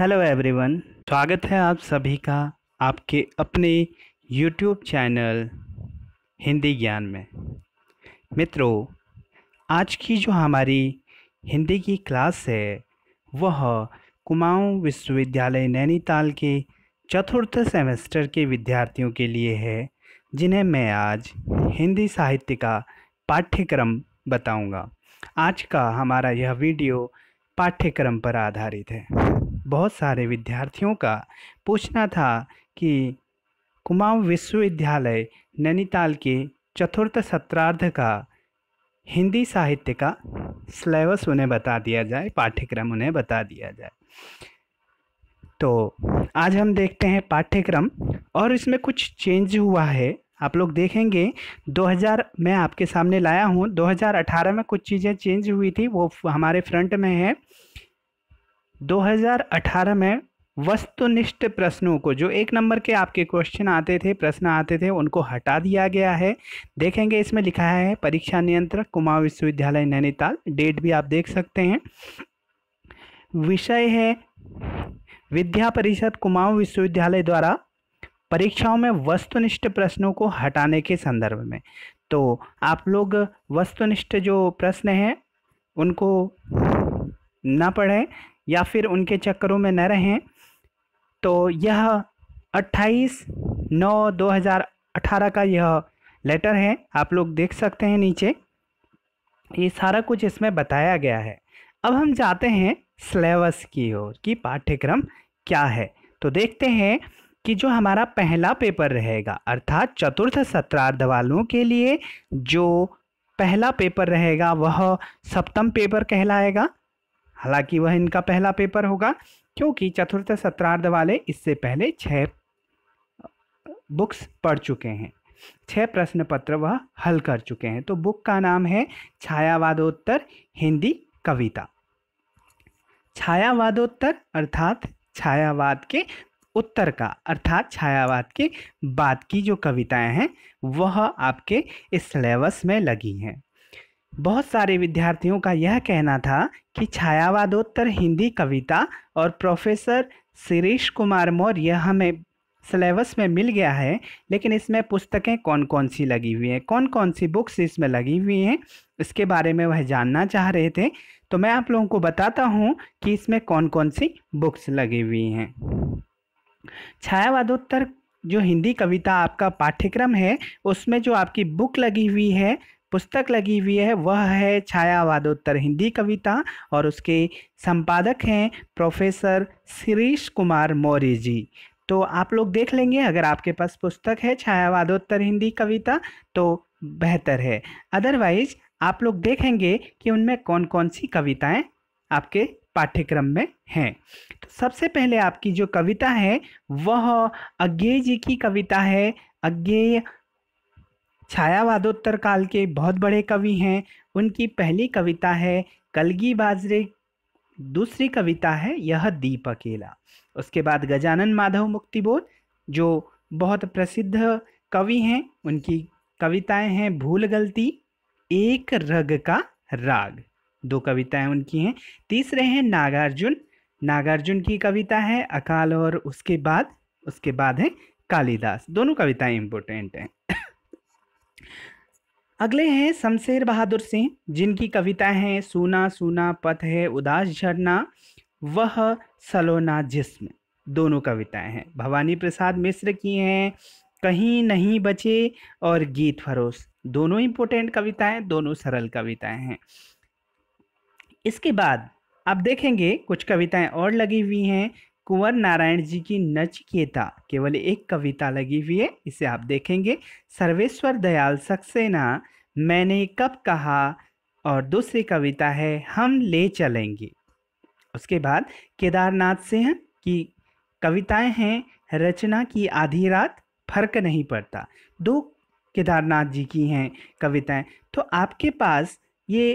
Hello everyone स्वागत है आप सभी का आपके अपने यूट्यूब चैनल हिंदी ज्ञान में मित्रों आज की जो हमारी हिंदी की क्लास है वह कुमाऊं विश्वविद्यालय नैनीताल के चतुर्थ सेमेस्टर के विद्यार्थियों के लिए है जिन्हें मैं आज हिंदी साहित्य का पाठ्यक्रम बताऊंगा। आज का हमारा यह वीडियो पाठ्यक्रम पर आधारित है बहुत सारे विद्यार्थियों का पूछना था कि कुमाऊं विश्वविद्यालय नैनीताल के चतुर्थ सत्रार्ध का हिंदी साहित्य का सिलेबस उन्हें बता दिया जाए पाठ्यक्रम उन्हें बता दिया जाए तो आज हम देखते हैं पाठ्यक्रम और इसमें कुछ चेंज हुआ है आप लोग देखेंगे 2000 मैं आपके सामने लाया हूँ 2018 में कुछ चीज़ें चेंज हुई थी वो हमारे फ्रंट में है 2018 में वस्तुनिष्ठ प्रश्नों को जो एक नंबर के आपके क्वेश्चन आते थे प्रश्न आते थे उनको हटा दिया गया है देखेंगे इसमें लिखा है परीक्षा नियंत्रक कुमाऊं विश्वविद्यालय नैनीताल डेट भी आप देख सकते हैं विषय है विद्या परिषद कुमाऊं विश्वविद्यालय द्वारा परीक्षाओं में वस्तुनिष्ठ प्रश्नों को हटाने के संदर्भ में तो आप लोग वस्तुनिष्ठ जो प्रश्न हैं उनको ना पढ़ें या फिर उनके चक्करों में न रहें तो यह 28 नौ 2018 का यह लेटर है आप लोग देख सकते हैं नीचे ये सारा कुछ इसमें बताया गया है अब हम जाते हैं सिलेबस की ओर कि पाठ्यक्रम क्या है तो देखते हैं कि जो हमारा पहला पेपर रहेगा अर्थात चतुर्थ सत्रार्ध वालों के लिए जो पहला पेपर रहेगा वह सप्तम पेपर कहलाएगा हालांकि वह इनका पहला पेपर होगा क्योंकि चतुर्थ सत्रार्ध वाले इससे पहले छः बुक्स पढ़ चुके हैं छः प्रश्न पत्र वह हल कर चुके हैं तो बुक का नाम है छायावादोत्तर हिंदी कविता छायावादोत्तर अर्थात छायावाद के उत्तर का अर्थात छायावाद के बाद की जो कविताएं हैं वह आपके इस सिलेबस में लगी हैं बहुत सारे विद्यार्थियों का यह कहना था कि छायावादोत्तर हिंदी कविता और प्रोफेसर शिरीष कुमार मौर्य हमें सिलेबस में मिल गया है लेकिन इसमें पुस्तकें कौन कौन सी लगी हुई हैं कौन कौन सी बुक्स इसमें लगी हुई हैं इसके बारे में वह जानना चाह रहे थे तो मैं आप लोगों को बताता हूँ कि इसमें कौन कौन सी बुक्स लगी हुई हैं छायावादोत्तर जो हिंदी कविता आपका पाठ्यक्रम है उसमें जो आपकी बुक लगी हुई है पुस्तक लगी हुई है वह है छायावादोत्तर हिंदी कविता और उसके संपादक हैं प्रोफेसर श्रीश कुमार मौर्य जी तो आप लोग देख लेंगे अगर आपके पास पुस्तक है छायावादोत्तर हिंदी कविता तो बेहतर है अदरवाइज आप लोग देखेंगे कि उनमें कौन कौन सी कविताएं आपके पाठ्यक्रम में हैं तो सबसे पहले आपकी जो कविता है वह अज्ञेय जी की कविता है अज्ञेय छायावादोत्तर काल के बहुत बड़े कवि हैं उनकी पहली कविता है कलगी बाजरे दूसरी कविता है यह दीप अकेला उसके बाद गजानन माधव मुक्तिबोध जो बहुत प्रसिद्ध कवि हैं उनकी कविताएं हैं भूल गलती एक रग का राग दो कविताएं उनकी हैं तीसरे हैं नागार्जुन नागार्जुन की कविता है अकाल और उसके बाद उसके बाद है कालिदास दोनों कविताएं इम्पोर्टेंट हैं अगले हैं शमशेर बहादुर सिंह जिनकी कविता हैं सूना सूना पथ है उदास झरना वह सलोना जिस्म दोनों कविताएं हैं भवानी प्रसाद मिश्र की हैं कहीं नहीं बचे और गीत फरोश दोनों इम्पोर्टेंट कविताएं दोनों सरल कविताएं हैं इसके बाद आप देखेंगे कुछ कविताएं और लगी हुई हैं कुंवर नारायण जी की नचकेता केवल एक कविता लगी हुई है इसे आप देखेंगे सर्वेश्वर दयाल सक्सेना मैंने कब कहा और दूसरी कविता है हम ले चलेंगे उसके बाद केदारनाथ सिंह की कविताएं हैं रचना की आधी रात फर्क नहीं पड़ता दो केदारनाथ जी की हैं कविताएं तो आपके पास ये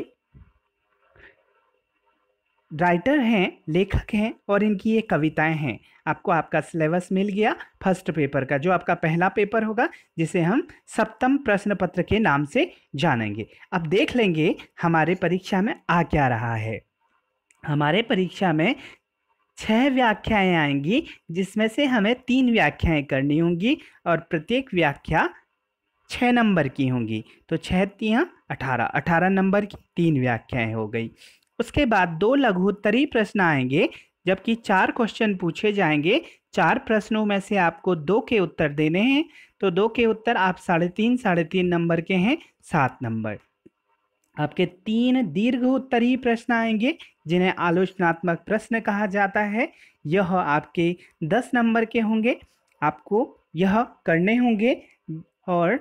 राइटर हैं लेखक हैं और इनकी ये कविताएं हैं आपको आपका सिलेबस मिल गया फर्स्ट पेपर का जो आपका पहला पेपर होगा जिसे हम सप्तम प्रश्न पत्र के नाम से जानेंगे अब देख लेंगे हमारे परीक्षा में आ क्या रहा है हमारे परीक्षा में छह व्याख्याएं आएंगी जिसमें से हमें तीन व्याख्याएं करनी होंगी और प्रत्येक व्याख्या छः नंबर की होंगी तो छः तियाँ अठारह अठारह नंबर की तीन व्याख्याएं हो गई उसके बाद दो लघुत्तरी प्रश्न आएंगे जबकि चार क्वेश्चन पूछे जाएंगे चार प्रश्नों में से आपको दो के उत्तर देने हैं तो दो के उत्तर आप साढ़े तीन साढ़े तीन नंबर के हैं सात नंबर आपके तीन दीर्घ उत्तरीय प्रश्न आएंगे जिन्हें आलोचनात्मक प्रश्न कहा जाता है यह आपके दस नंबर के होंगे आपको यह करने होंगे और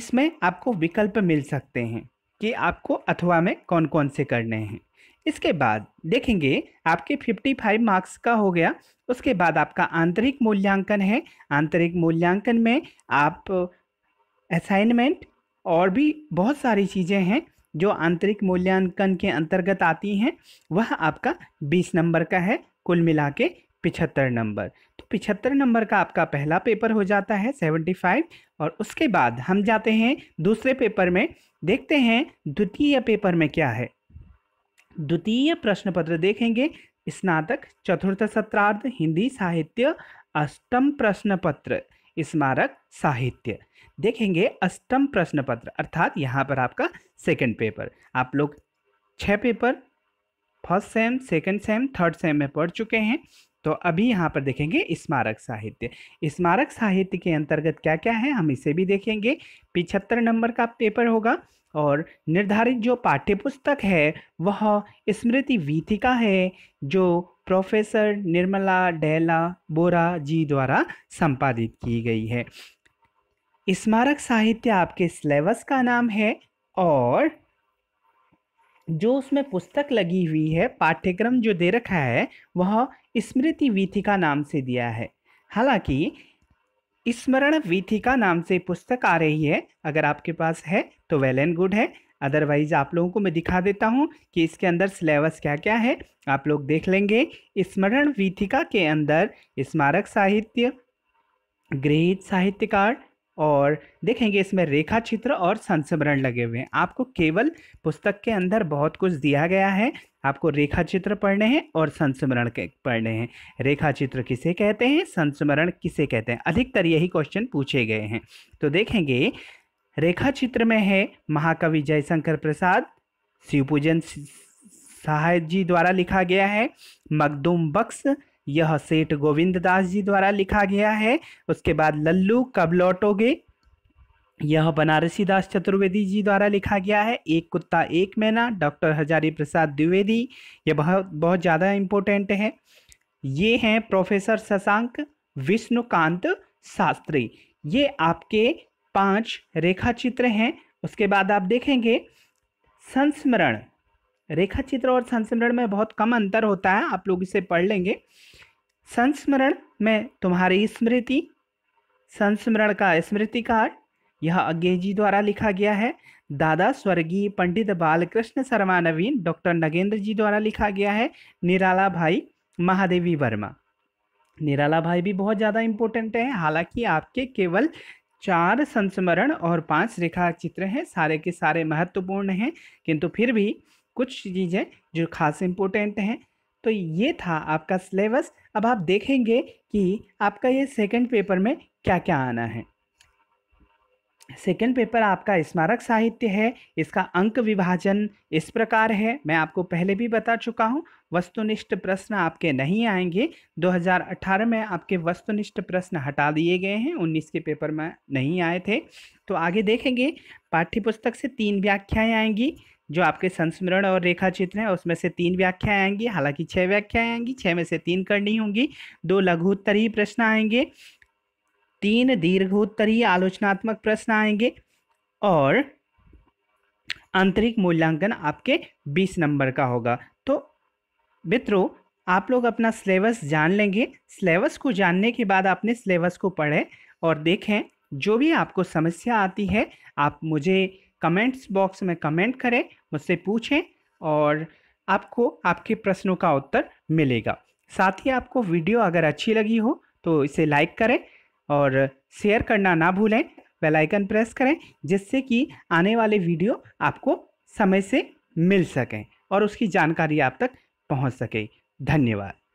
इसमें आपको विकल्प मिल सकते हैं कि आपको अथवा में कौन कौन से करने हैं इसके बाद देखेंगे आपके 55 मार्क्स का हो गया उसके बाद आपका आंतरिक मूल्यांकन है आंतरिक मूल्यांकन में आप असाइनमेंट और भी बहुत सारी चीज़ें हैं जो आंतरिक मूल्यांकन के अंतर्गत आती हैं वह आपका 20 नंबर का है कुल मिला के पिछहत्तर नंबर तो पिछहत्तर नंबर का आपका पहला पेपर हो जाता है सेवेंटी फाइव और उसके बाद हम जाते हैं दूसरे पेपर में देखते हैं द्वितीय पेपर में क्या है द्वितीय प्रश्न पत्र देखेंगे स्नातक चतुर्थ सत्रार्थ हिंदी साहित्य अष्टम प्रश्न पत्र स्मारक साहित्य देखेंगे अष्टम प्रश्न पत्र अर्थात यहाँ पर आपका सेकंड पेपर आप लोग छः paper first sem second sem third sem में पढ़ चुके हैं तो अभी यहाँ पर देखेंगे स्मारक साहित्य स्मारक साहित्य के अंतर्गत क्या क्या है हम इसे भी देखेंगे पिछहत्तर नंबर का पेपर होगा और निर्धारित जो पाठ्यपुस्तक है वह स्मृति वीथिका है जो प्रोफेसर निर्मला डेला बोरा जी द्वारा संपादित की गई है स्मारक साहित्य आपके सिलेबस का नाम है और जो उसमें पुस्तक लगी हुई है पाठ्यक्रम जो दे रखा है वह स्मृति वीथिका नाम से दिया है हालांकि स्मरण वीथिका नाम से पुस्तक आ रही है अगर आपके पास है तो वेल एंड गुड है अदरवाइज आप लोगों को मैं दिखा देता हूँ कि इसके अंदर सिलेबस क्या क्या है आप लोग देख लेंगे स्मरण वीथिका के अंदर स्मारक साहित्य गृहित साहित्यकार और देखेंगे इसमें रेखा चित्र और संस्मरण लगे हुए हैं आपको केवल पुस्तक के अंदर बहुत कुछ दिया गया है आपको रेखा चित्र पढ़ने हैं और संस्मरण के पढ़ने हैं रेखा चित्र किसे कहते हैं संस्मरण किसे कहते हैं अधिकतर यही क्वेश्चन पूछे गए हैं तो देखेंगे रेखा चित्र में है महाकवि जयशंकर प्रसाद शिवपूजन सहाय जी द्वारा लिखा गया है मखदूम बख्श यह सेठ गोविंद दास जी द्वारा लिखा गया है उसके बाद लल्लू कब लौटोगे यह बनारसी दास चतुर्वेदी जी द्वारा लिखा गया है एक कुत्ता एक मैना डॉक्टर हजारी प्रसाद द्विवेदी यह बहुत बहुत ज़्यादा इम्पोर्टेंट है ये हैं प्रोफेसर शशांक विष्णुकांत शास्त्री ये आपके पांच रेखा चित्र हैं उसके बाद आप देखेंगे संस्मरण रेखा चित्र और संस्मरण में बहुत कम अंतर होता है आप लोग इसे पढ़ लेंगे संस्मरण में तुम्हारी स्मृति संस्मरण का स्मृति कार्ड यह अज्ञे जी द्वारा लिखा गया है दादा स्वर्गीय पंडित बालकृष्ण शर्मा नवीन डॉक्टर नगेंद्र जी द्वारा लिखा गया है निराला भाई महादेवी वर्मा निराला भाई भी बहुत ज़्यादा इम्पोर्टेंट है हालांकि आपके केवल चार संस्मरण और पांच रेखा चित्र हैं सारे के सारे महत्वपूर्ण हैं किंतु फिर भी कुछ चीज़ें जो खास इम्पोर्टेंट हैं तो ये था आपका सिलेबस अब आप देखेंगे कि आपका ये सेकंड पेपर में क्या क्या आना है सेकेंड पेपर आपका स्मारक साहित्य है इसका अंक विभाजन इस प्रकार है मैं आपको पहले भी बता चुका हूँ वस्तुनिष्ठ प्रश्न आपके नहीं आएंगे 2018 में आपके वस्तुनिष्ठ प्रश्न हटा दिए गए हैं 19 के पेपर में नहीं आए थे तो आगे देखेंगे पाठ्य पुस्तक से तीन व्याख्याएं आएंगी जो आपके संस्मरण और रेखा चित्र हैं उसमें से तीन व्याख्याएं आएंगी हालांकि छह व्याख्याएं आएंगी छह में से तीन करनी होंगी दो लघु ही प्रश्न आएंगे तीन ही आलोचनात्मक प्रश्न आएंगे और आंतरिक मूल्यांकन आपके 20 नंबर का होगा तो मित्रों आप लोग अपना सिलेबस जान लेंगे सिलेबस को जानने के बाद आपने सिलेबस को पढ़ें और देखें जो भी आपको समस्या आती है आप मुझे कमेंट्स बॉक्स में कमेंट करें मुझसे पूछें और आपको आपके प्रश्नों का उत्तर मिलेगा साथ ही आपको वीडियो अगर अच्छी लगी हो तो इसे लाइक करें और शेयर करना ना भूलें बेल आइकन प्रेस करें जिससे कि आने वाले वीडियो आपको समय से मिल सकें और उसकी जानकारी आप तक पहुंच सके धन्यवाद